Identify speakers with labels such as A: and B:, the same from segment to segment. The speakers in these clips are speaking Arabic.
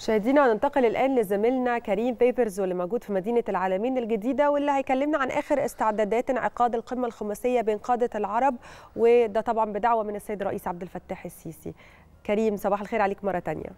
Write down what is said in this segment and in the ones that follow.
A: مشاهدينا ننتقل الان لزميلنا كريم بيبرز واللي موجود في مدينه العالمين الجديده واللي هيكلمنا عن اخر استعدادات انعقاد القمه الخماسيه بين قاده العرب وده طبعا بدعوه من السيد الرئيس عبد الفتاح السيسي. كريم صباح الخير عليك مره ثانيه.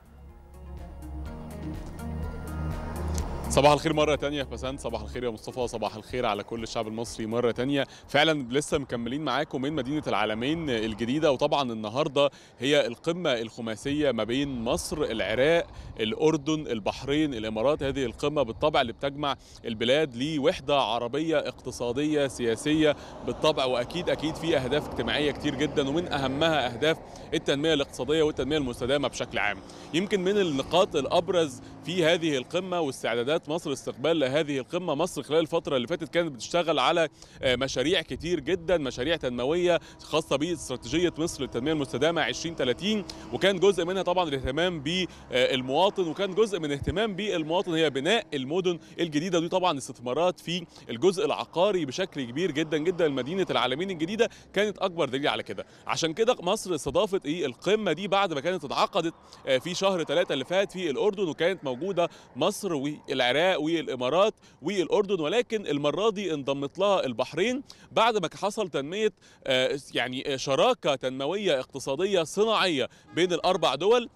B: صباح الخير مرة تانية يا بسنت صباح الخير يا مصطفى صباح الخير على كل الشعب المصري مرة تانية فعلا لسه مكملين معاكم من مدينة العالمين الجديدة وطبعا النهاردة هي القمة الخماسية ما بين مصر العراق الأردن البحرين الإمارات هذه القمة بالطبع اللي بتجمع البلاد لوحدة عربية اقتصادية سياسية بالطبع وأكيد أكيد في أهداف اجتماعية كتير جدا ومن أهمها أهداف التنمية الاقتصادية والتنمية المستدامة بشكل عام يمكن من النقاط الأبرز في هذه القمة واستعدادات جهات مصر استقبال لهذه القمه مصر خلال الفتره اللي فاتت كانت بتشتغل على آه، مشاريع كتير جدا مشاريع تنمويه خاصه باستراتيجيه مصر للتنميه المستدامه 2030 وكان جزء منها طبعا الاهتمام بالمواطن آه، وكان جزء من اهتمام بالمواطن هي بناء المدن الجديده ودي طبعا استثمارات في الجزء العقاري بشكل كبير جدا جدا مدينة العالمين الجديده كانت اكبر دليل على كده عشان كده مصر استضافت ايه القمه دي بعد ما كانت اتعقدت آه، في شهر ثلاثة اللي فات في الاردن وكانت موجوده مصر والعالمين العراق والامارات والاردن ولكن المره دي انضمت لها البحرين بعد ما حصل تنميه آه، يعني شراكه تنمويه اقتصاديه صناعيه بين الاربع دول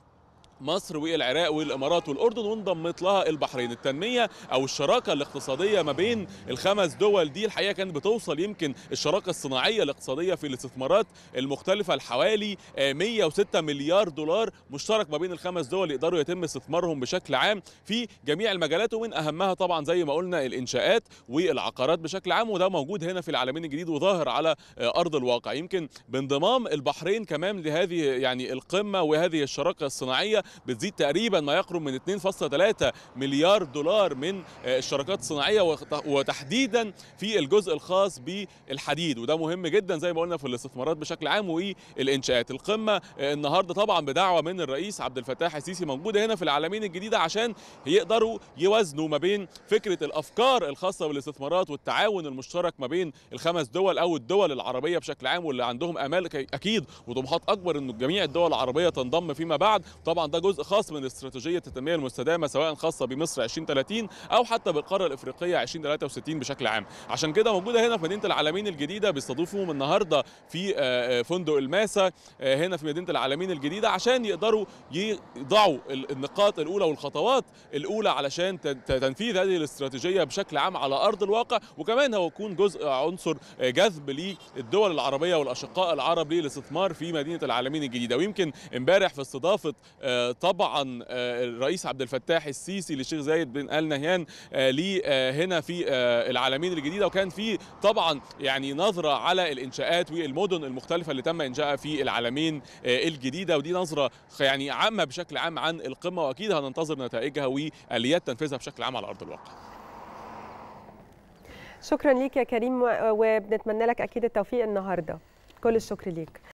B: مصر والعراق والامارات والاردن وانضمت لها البحرين التنميه او الشراكه الاقتصاديه ما بين الخمس دول دي الحقيقه كانت بتوصل يمكن الشراكه الصناعيه الاقتصاديه في الاستثمارات المختلفه لحوالي 106 آه، مليار دولار مشترك ما بين الخمس دول يقدروا يتم استثمارهم بشكل عام في جميع المجالات ومن اهمها طبعا زي ما قلنا الانشاءات والعقارات بشكل عام وده موجود هنا في العالمين الجديد وظاهر على آه، ارض الواقع يمكن بانضمام البحرين كمان لهذه يعني القمه وهذه الشراكه الصناعيه بتزيد تقريبا ما يقرب من 2.3 مليار دولار من آه، الشركات الصناعيه وتحديدا في الجزء الخاص بالحديد وده مهم جدا زي ما قلنا في الاستثمارات بشكل عام والانشاءات القمه آه، النهارده طبعا بدعوه من الرئيس عبد الفتاح السيسي موجوده هنا في العالمين الجديده عشان يقدروا يوازنوا ما بين فكره الافكار الخاصه بالاستثمارات والتعاون المشترك ما بين الخمس دول او الدول العربيه بشكل عام واللي عندهم امال اكيد وطموحات اكبر ان جميع الدول العربيه تنضم فيما بعد طبعا ده جزء خاص من استراتيجيه التنميه المستدامه سواء خاصه بمصر 2030 او حتى بالقاره الافريقيه 2063 بشكل عام عشان كده موجوده هنا في مدينه العالمين الجديده بيستضيفوهم النهارده في آه، آه، فندق الماسا آه، هنا في مدينه العالمين الجديده عشان يقدروا يضعوا النقاط الاولى والخطوات الاولى علشان تنفيذ هذه الاستراتيجيه بشكل عام على ارض الواقع وكمان هو يكون جزء عنصر جذب للدول العربيه والاشقاء العرب للاستثمار في مدينه العالمين الجديده ويمكن امبارح في استضافه طبعا آه، الرئيس عبد الفتاح السيسي للشيخ زايد بن ال نهيان آه، لي آه، هنا في العالمين الجديده وكان في طبعا يعني نظره على الانشاءات والمدن المختلفه اللي تم انشائها في العالمين الجديده ودي نظره يعني عامه بشكل عام عن القمه واكيد هننتظر نتائجها واليات تنفيذها بشكل عام على ارض الواقع.
A: شكرا ليك يا كريم وبنتمنى لك اكيد التوفيق النهارده كل الشكر ليك